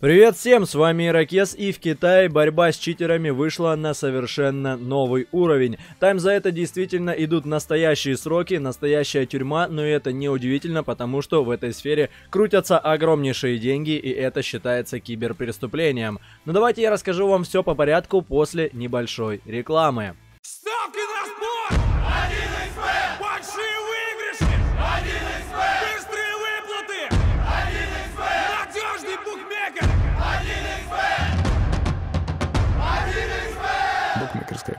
Привет всем, с вами Иракес, и в Китае борьба с читерами вышла на совершенно новый уровень. Там за это действительно идут настоящие сроки, настоящая тюрьма, но это не удивительно, потому что в этой сфере крутятся огромнейшие деньги, и это считается киберпреступлением. Но давайте я расскажу вам все по порядку после небольшой рекламы.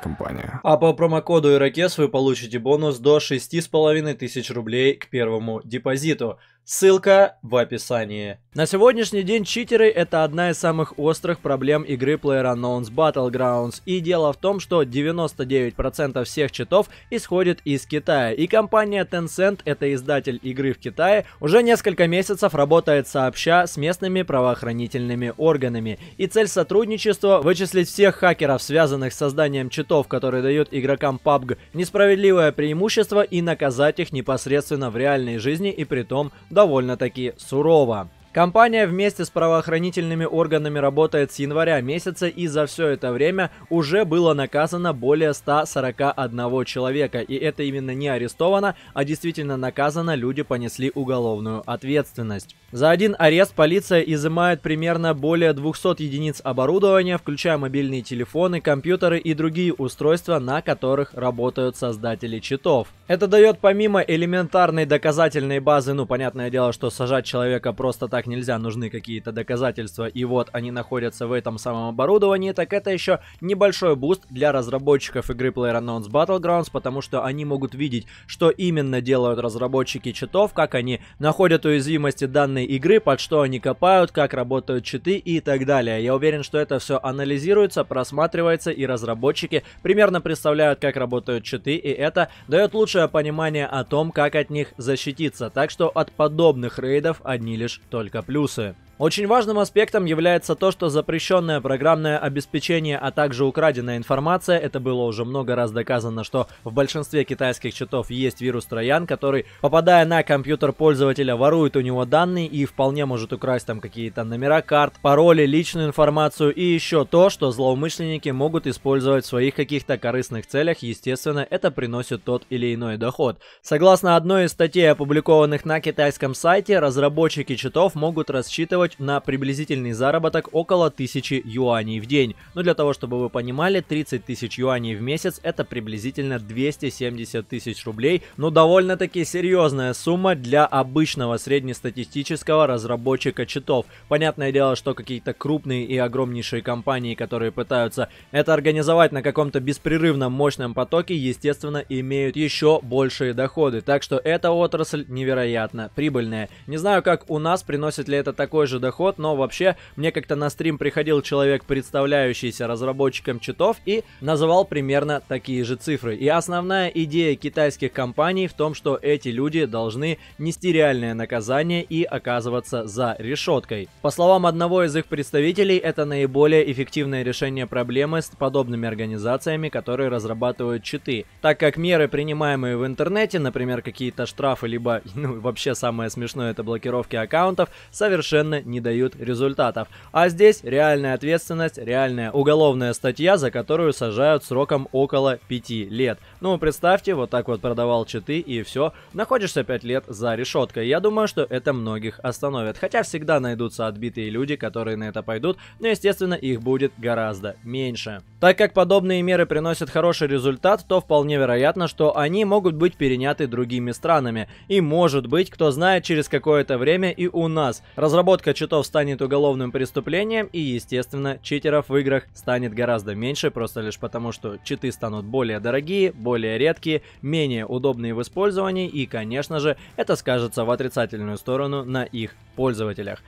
компания. А по промокоду Ирокез вы получите бонус до 6500 рублей к первому депозиту. Ссылка в описании. На сегодняшний день читеры это одна из самых острых проблем игры PlayerUnknown's Battlegrounds. И дело в том, что 99% всех читов исходит из Китая. И компания Tencent, это издатель игры в Китае, уже несколько месяцев работает сообща с местными правоохранительными органами. И цель сотрудничества – вычислить всех хакеров, связанных с созданием читов, которые дают игрокам PUBG несправедливое преимущество и наказать их непосредственно в реальной жизни и при том довольно-таки сурово. Компания вместе с правоохранительными органами работает с января месяца и за все это время уже было наказано более 141 человека. И это именно не арестовано, а действительно наказано, люди понесли уголовную ответственность. За один арест полиция изымает примерно более 200 единиц оборудования, включая мобильные телефоны, компьютеры и другие устройства, на которых работают создатели читов. Это дает помимо элементарной доказательной базы, ну понятное дело, что сажать человека просто так так нельзя, нужны какие-то доказательства, и вот они находятся в этом самом оборудовании, так это еще небольшой буст для разработчиков игры PlayerUnknown's Battlegrounds, потому что они могут видеть, что именно делают разработчики читов, как они находят уязвимости данной игры, под что они копают, как работают читы и так далее. Я уверен, что это все анализируется, просматривается, и разработчики примерно представляют, как работают читы, и это дает лучшее понимание о том, как от них защититься. Так что от подобных рейдов одни лишь только только плюсы. Очень важным аспектом является то, что запрещенное программное обеспечение, а также украденная информация, это было уже много раз доказано, что в большинстве китайских читов есть вирус Троян, который, попадая на компьютер пользователя, ворует у него данные и вполне может украсть там какие-то номера карт, пароли, личную информацию и еще то, что злоумышленники могут использовать в своих каких-то корыстных целях, естественно, это приносит тот или иной доход. Согласно одной из статей, опубликованных на китайском сайте, разработчики читов могут рассчитывать выручать на приблизительный заработок около 1000 юаней в день. Но для того, чтобы вы понимали, 30 тысяч юаней в месяц это приблизительно 270 тысяч рублей. Но ну, довольно-таки серьезная сумма для обычного среднестатистического разработчика читов. Понятное дело, что какие-то крупные и огромнейшие компании, которые пытаются это организовать на каком-то беспрерывном мощном потоке, естественно, имеют еще большие доходы. Так что эта отрасль невероятно прибыльная. Не знаю, как у нас, приносит ли это такой же же доход, но вообще мне как-то на стрим приходил человек, представляющийся разработчиком читов, и называл примерно такие же цифры. И основная идея китайских компаний в том, что эти люди должны нести реальное наказание и оказываться за решеткой. По словам одного из их представителей, это наиболее эффективное решение проблемы с подобными организациями, которые разрабатывают читы, так как меры, принимаемые в интернете, например, какие-то штрафы, либо ну, вообще самое смешное это блокировки аккаунтов, совершенно не дают результатов. А здесь реальная ответственность, реальная уголовная статья, за которую сажают сроком около 5 лет. Ну, представьте, вот так вот продавал читы и все, находишься 5 лет за решеткой. Я думаю, что это многих остановит. Хотя всегда найдутся отбитые люди, которые на это пойдут, но, естественно, их будет гораздо меньше. Так как подобные меры приносят хороший результат, то вполне вероятно, что они могут быть переняты другими странами. И может быть, кто знает, через какое-то время и у нас. Разработка читов станет уголовным преступлением, и естественно, читеров в играх станет гораздо меньше, просто лишь потому, что читы станут более дорогие, более редкие, менее удобные в использовании, и, конечно же, это скажется в отрицательную сторону на их пользователях.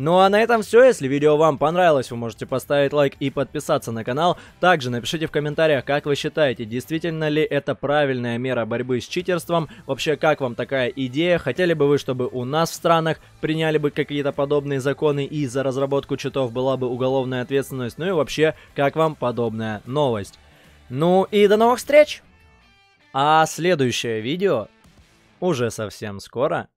Ну а на этом все. Если видео вам понравилось, вы можете поставить лайк и подписаться на канал. Также напишите в комментариях, как вы считаете, действительно ли это правильная мера борьбы с читерством. Вообще, как вам такая идея? Хотели бы вы, чтобы у нас в странах приняли бы какие-то подобные законы и за разработку читов была бы уголовная ответственность? Ну и вообще, как вам подобная новость? Ну и до новых встреч! А следующее видео уже совсем скоро.